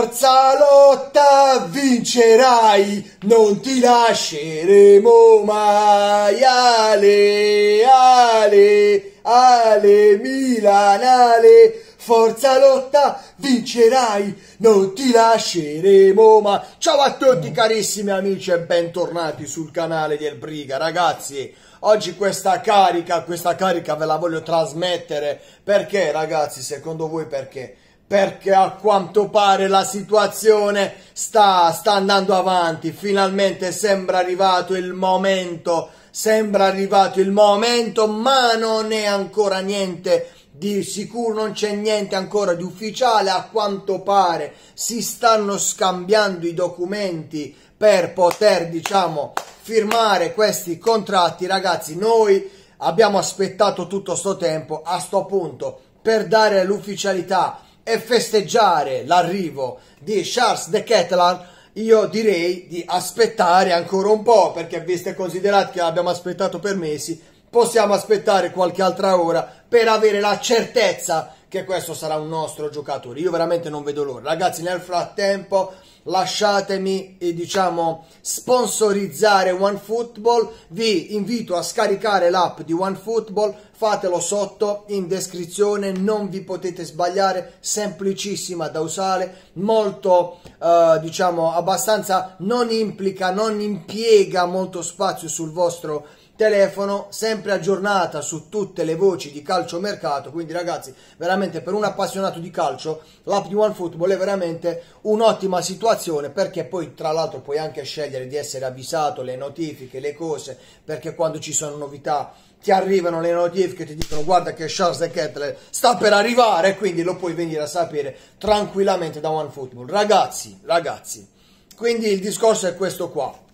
Forza lotta, vincerai, non ti lasceremo mai. Ale, ale, ale, Milan, ale. Forza lotta, vincerai, non ti lasceremo mai. Ciao a tutti carissimi amici e bentornati sul canale del Briga. Ragazzi, oggi questa carica, questa carica ve la voglio trasmettere. Perché ragazzi, secondo voi perché? perché a quanto pare la situazione sta, sta andando avanti. Finalmente sembra arrivato il momento, sembra arrivato il momento, ma non è ancora niente di sicuro non c'è niente ancora di ufficiale, a quanto pare si stanno scambiando i documenti per poter, diciamo, firmare questi contratti. Ragazzi, noi abbiamo aspettato tutto questo tempo a sto punto per dare l'ufficialità e festeggiare l'arrivo di Charles de Ketelan, io direi di aspettare ancora un po', perché visto e considerato che abbiamo aspettato per mesi, possiamo aspettare qualche altra ora per avere la certezza che questo sarà un nostro giocatore. Io veramente non vedo l'ora. Ragazzi, nel frattempo lasciatemi eh, diciamo sponsorizzare OneFootball vi invito a scaricare l'app di OneFootball fatelo sotto in descrizione non vi potete sbagliare semplicissima da usare molto eh, diciamo abbastanza non implica non impiega molto spazio sul vostro telefono sempre aggiornata su tutte le voci di calcio mercato quindi ragazzi veramente per un appassionato di calcio l'app di OneFootball è veramente un'ottima situazione perché poi tra l'altro puoi anche scegliere di essere avvisato le notifiche le cose perché quando ci sono novità ti arrivano le notifiche ti dicono guarda che Charles De Kettler sta per arrivare quindi lo puoi venire a sapere tranquillamente da OneFootball ragazzi ragazzi quindi il discorso è questo qua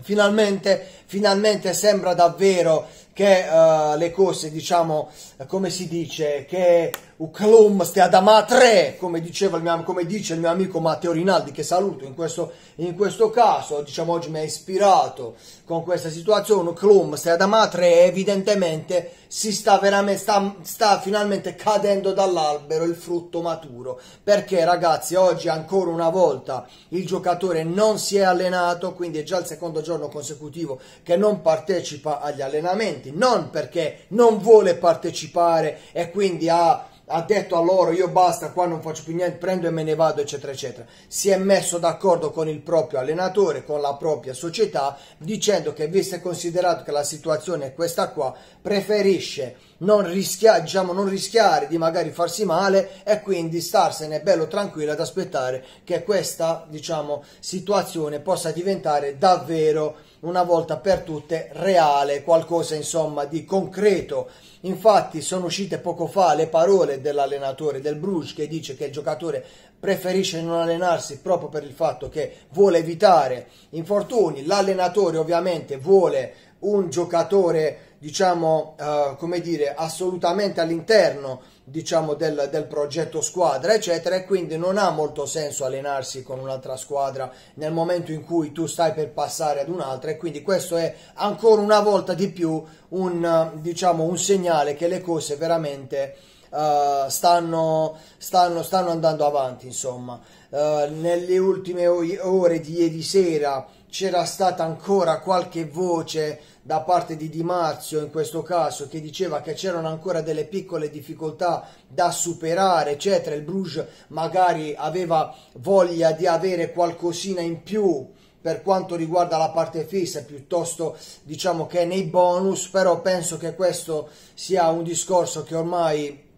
Finalmente, finalmente sembra davvero che uh, le cose, diciamo, eh, come si dice, che Uclum stia da matre, come, diceva il mio, come dice il mio amico Matteo Rinaldi, che saluto in questo, in questo caso, diciamo oggi mi ha ispirato con questa situazione, Uclum stia da matre, evidentemente si sta veramente, sta, sta finalmente cadendo dall'albero il frutto maturo, perché ragazzi oggi ancora una volta il giocatore non si è allenato, quindi è già il secondo giorno consecutivo che non partecipa agli allenamenti, presenti, non perché non vuole partecipare e quindi ha, ha detto a loro io basta, qua non faccio più niente, prendo e me ne vado, eccetera, eccetera. Si è messo d'accordo con il proprio allenatore, con la propria società, dicendo che visto e considerato che la situazione è questa qua, preferisce non, rischia, diciamo, non rischiare di magari farsi male e quindi starsene bello tranquillo ad aspettare che questa diciamo, situazione possa diventare davvero una volta per tutte reale, qualcosa insomma di concreto. Infatti sono uscite poco fa le parole dell'allenatore del Bruges che dice che il giocatore preferisce non allenarsi proprio per il fatto che vuole evitare infortuni. L'allenatore ovviamente vuole un giocatore, diciamo, eh, come dire, assolutamente all'interno diciamo del, del, progetto squadra eccetera e quindi non ha molto senso allenarsi con un'altra squadra nel momento in cui tu stai per passare ad un'altra e quindi questo è ancora una volta di più un diciamo un segnale che le cose veramente Uh, stanno, stanno, stanno, andando avanti insomma uh, nelle ultime ore di ieri sera c'era stata ancora qualche voce da parte di Di Marzio in questo caso che diceva che c'erano ancora delle piccole difficoltà da superare, eccetera. Il Bruges magari aveva voglia di avere qualcosina in più per quanto riguarda la parte fissa piuttosto diciamo che nei bonus però penso che questo sia un discorso che ormai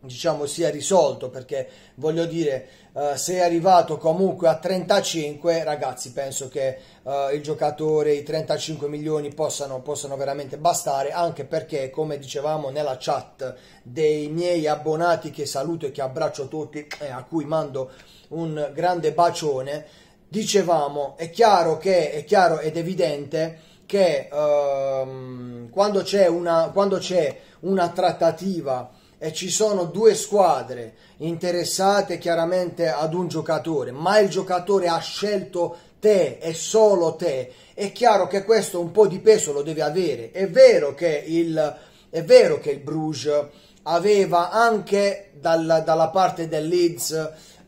diciamo sia risolto perché voglio dire uh, se è arrivato comunque a 35 ragazzi penso che uh, il giocatore i 35 milioni possano, possano veramente bastare anche perché come dicevamo nella chat dei miei abbonati che saluto e che abbraccio tutti e eh, a cui mando un grande bacione dicevamo è chiaro che è chiaro ed evidente che uh, quando c'è una quando c'è una trattativa e ci sono due squadre interessate chiaramente ad un giocatore, ma il giocatore ha scelto te e solo te, è chiaro che questo un po' di peso lo deve avere. È vero che il, è vero che il Bruges aveva anche dal, dalla parte del Leeds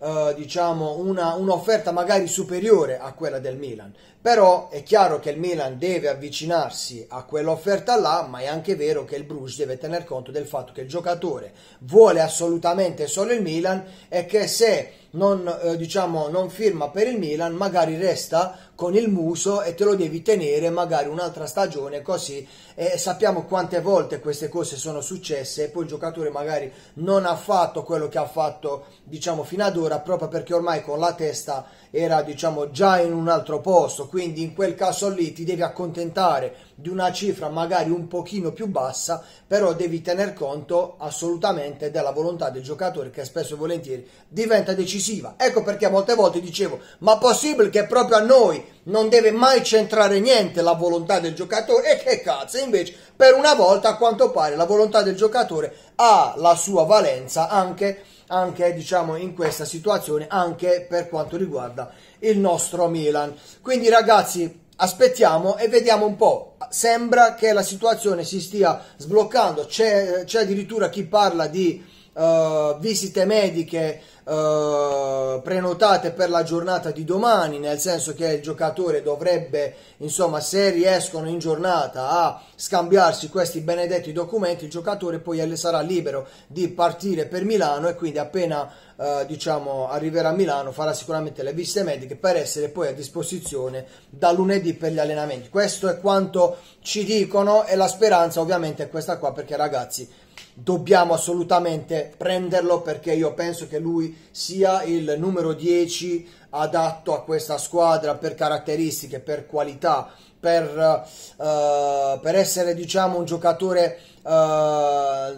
eh, diciamo un'offerta magari superiore a quella del Milan però è chiaro che il Milan deve avvicinarsi a quell'offerta là, ma è anche vero che il Bruges deve tener conto del fatto che il giocatore vuole assolutamente solo il Milan e che se non, eh, diciamo, non firma per il Milan magari resta con il muso e te lo devi tenere magari un'altra stagione così e sappiamo quante volte queste cose sono successe e poi il giocatore magari non ha fatto quello che ha fatto diciamo fino ad ora proprio perché ormai con la testa era diciamo già in un altro posto, quindi in quel caso lì ti devi accontentare di una cifra magari un pochino più bassa, però devi tener conto assolutamente della volontà del giocatore che spesso e volentieri diventa decisiva. Ecco perché molte volte dicevo, ma possibile che proprio a noi non deve mai centrare niente la volontà del giocatore? E che cazzo, invece per una volta a quanto pare la volontà del giocatore ha la sua valenza anche anche diciamo in questa situazione anche per quanto riguarda il nostro Milan quindi ragazzi aspettiamo e vediamo un po'. Sembra che la situazione si stia sbloccando, c'è, addirittura chi parla di uh, visite mediche eh, prenotate per la giornata di domani, nel senso che il giocatore dovrebbe, insomma, se riescono in giornata a scambiarsi questi benedetti documenti, il giocatore poi sarà libero di partire per Milano e quindi appena eh, diciamo arriverà a Milano farà sicuramente le viste mediche per essere poi a disposizione da lunedì per gli allenamenti. Questo è quanto ci dicono e la speranza ovviamente è questa qua perché ragazzi dobbiamo assolutamente prenderlo perché io penso che lui sia il numero 10 adatto a questa squadra per caratteristiche, per qualità, per, uh, per essere diciamo un giocatore uh,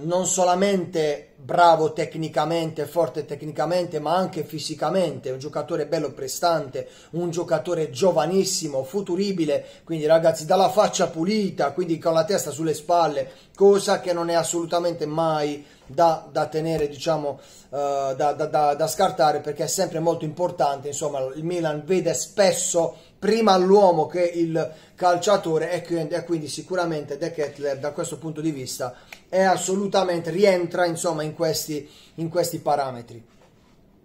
non solamente bravo tecnicamente, forte tecnicamente, ma anche fisicamente, un giocatore bello prestante, un giocatore giovanissimo, futuribile, quindi ragazzi dalla faccia pulita, quindi con la testa sulle spalle, cosa che non è assolutamente mai da, da tenere, diciamo, uh, da, da, da scartare perché è sempre molto importante, insomma il Milan vede spesso prima l'uomo che il calciatore e quindi sicuramente De Kettler da questo punto di vista è assolutamente rientra insomma in questi, in questi parametri.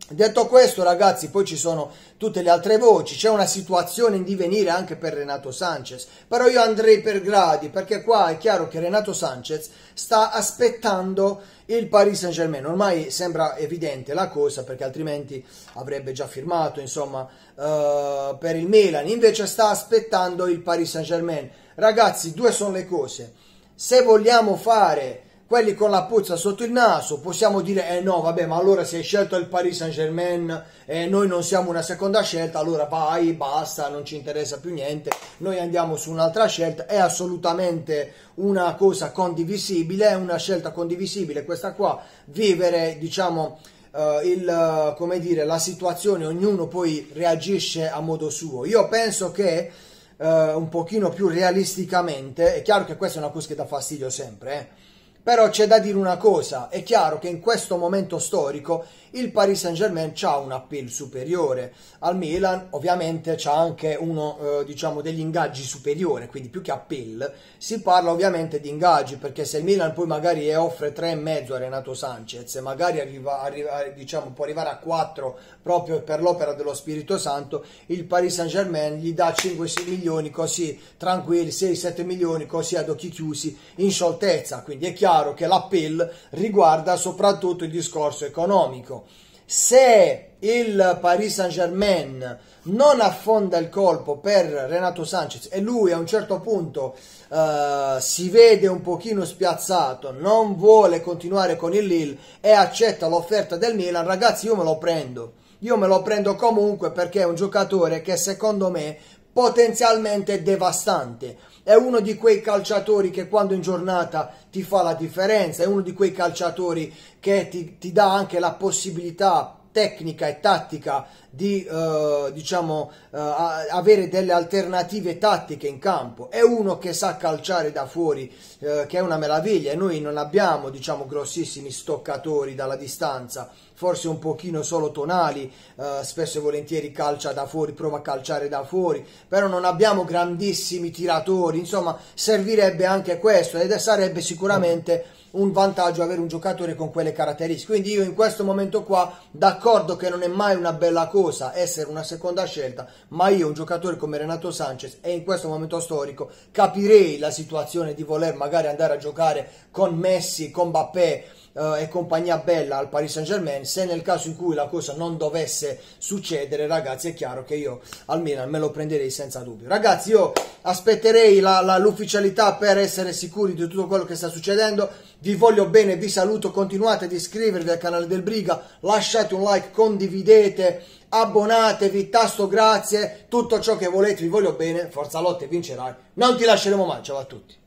Detto questo, ragazzi, poi ci sono tutte le altre voci, c'è una situazione in divenire anche per Renato Sanchez, però io andrei per gradi, perché qua è chiaro che Renato Sanchez sta aspettando il Paris Saint-Germain, ormai sembra evidente la cosa, perché altrimenti avrebbe già firmato, insomma, uh, per il Milan, invece sta aspettando il Paris Saint-Germain. Ragazzi, due sono le cose. Se vogliamo fare quelli con la puzza sotto il naso, possiamo dire eh no, vabbè, ma allora se hai scelto il Paris Saint-Germain e eh, noi non siamo una seconda scelta, allora vai, basta, non ci interessa più niente, noi andiamo su un'altra scelta, è assolutamente una cosa condivisibile, è una scelta condivisibile questa qua, vivere, diciamo, eh, il, come dire, la situazione, ognuno poi reagisce a modo suo. Io penso che eh, un pochino più realisticamente, è chiaro che questa è una cosa che dà fastidio sempre, eh, però c'è da dire una cosa, è chiaro che in questo momento storico il Paris Saint-Germain ha un appeal superiore al Milan, ovviamente c'ha anche uno eh, diciamo degli ingaggi superiore, quindi più che appeal si parla ovviamente di ingaggi, perché se il Milan poi magari offre e mezzo a Renato Sanchez, magari arriva, arriva, diciamo, può arrivare a 4 proprio per l'opera dello Spirito Santo, il Paris Saint-Germain gli dà 5-6 milioni così tranquilli, 6-7 milioni così ad occhi chiusi in scioltezza, quindi è chiaro chiaro che l'appel riguarda soprattutto il discorso economico. Se il Paris Saint-Germain non affonda il colpo per Renato Sanchez e lui a un certo punto uh, si vede un pochino spiazzato, non vuole continuare con il Lille e accetta l'offerta del Milan, ragazzi io me lo prendo. Io me lo prendo comunque perché è un giocatore che secondo me potenzialmente devastante. È uno di quei calciatori che quando in giornata ti fa la differenza, è uno di quei calciatori che ti, ti dà anche la possibilità tecnica e tattica di eh, diciamo eh, avere delle alternative tattiche in campo è uno che sa calciare da fuori eh, che è una meraviglia e noi non abbiamo diciamo grossissimi stoccatori dalla distanza forse un pochino solo tonali eh, spesso e volentieri calcia da fuori prova a calciare da fuori però non abbiamo grandissimi tiratori insomma servirebbe anche questo ed sarebbe sicuramente un vantaggio avere un giocatore con quelle caratteristiche. Quindi io in questo momento qua, d'accordo che non è mai una bella cosa essere una seconda scelta, ma io un giocatore come Renato Sanchez e in questo momento storico capirei la situazione di voler magari andare a giocare con Messi, con Mbappé, eh, e compagnia bella al Paris Saint Germain. Se nel caso in cui la cosa non dovesse succedere, ragazzi, è chiaro che io almeno me lo prenderei senza dubbio. Ragazzi, io aspetterei l'ufficialità per essere sicuri di tutto quello che sta succedendo vi voglio bene, vi saluto, continuate ad iscrivervi al canale del Briga, lasciate un like, condividete, abbonatevi, tasto grazie, tutto ciò che volete, vi voglio bene, Forza Lotte vincerai, non ti lasceremo mai, ciao a tutti.